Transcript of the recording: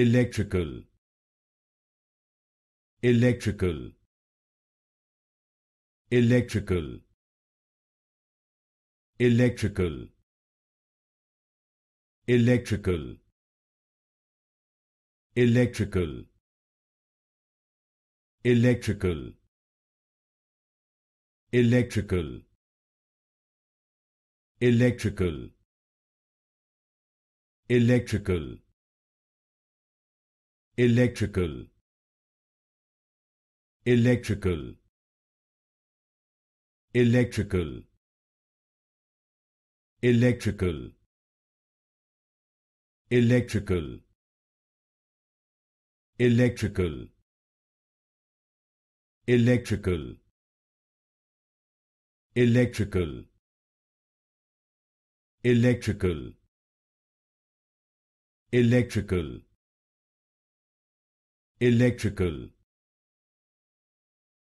electrical electrical electrical electrical electrical electrical electrical electrical electrical electrical electrical electrical electrical electrical electrical electrical electrical electrical electrical electrical electrical